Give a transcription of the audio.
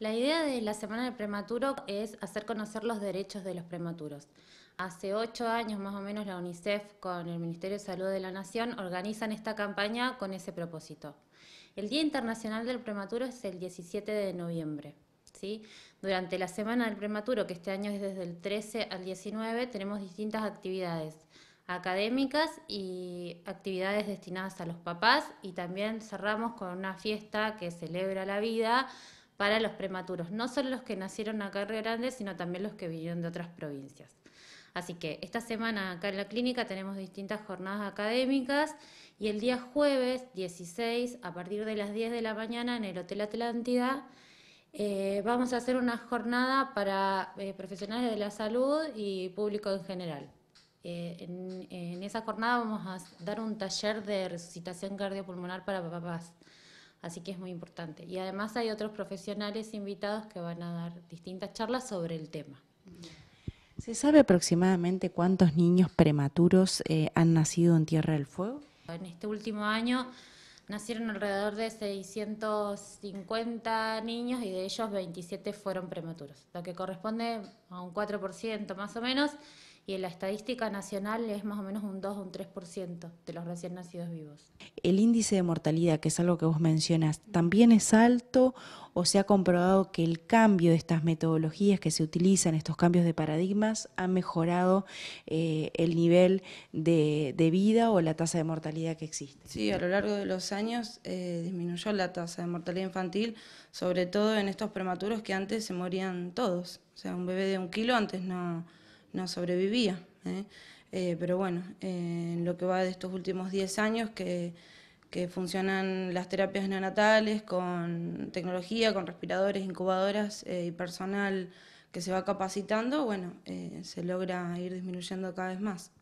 La idea de la Semana del Prematuro es hacer conocer los derechos de los prematuros. Hace ocho años más o menos la UNICEF con el Ministerio de Salud de la Nación organizan esta campaña con ese propósito. El Día Internacional del Prematuro es el 17 de noviembre. ¿sí? Durante la Semana del Prematuro, que este año es desde el 13 al 19, tenemos distintas actividades académicas y actividades destinadas a los papás y también cerramos con una fiesta que celebra la vida para los prematuros, no solo los que nacieron acá en Río Grande, sino también los que vinieron de otras provincias. Así que esta semana acá en la clínica tenemos distintas jornadas académicas y el día jueves 16 a partir de las 10 de la mañana en el Hotel Atlántida eh, vamos a hacer una jornada para eh, profesionales de la salud y público en general. Eh, en esa jornada vamos a dar un taller de resucitación cardiopulmonar para papás. Así que es muy importante. Y además hay otros profesionales invitados que van a dar distintas charlas sobre el tema. ¿Se sabe aproximadamente cuántos niños prematuros eh, han nacido en Tierra del Fuego? En este último año nacieron alrededor de 650 niños y de ellos 27 fueron prematuros, lo que corresponde a un 4% más o menos y en la estadística nacional es más o menos un 2 o un 3% de los recién nacidos vivos. El índice de mortalidad, que es algo que vos mencionas, ¿también es alto o se ha comprobado que el cambio de estas metodologías que se utilizan, estos cambios de paradigmas, ha mejorado eh, el nivel de, vida o la tasa de mortalidad que existe? Sí, a lo largo de los años eh, disminuyó la tasa de mortalidad infantil, sobre todo en estos prematuros que antes se morían todos. O sea, un bebé de un kilo antes no no sobrevivía. ¿eh? Eh, pero bueno, eh, en lo que va de estos últimos 10 años que, que funcionan las terapias neonatales con tecnología, con respiradores, incubadoras y personal que se va capacitando, bueno, se logra ir disminuyendo cada vez más.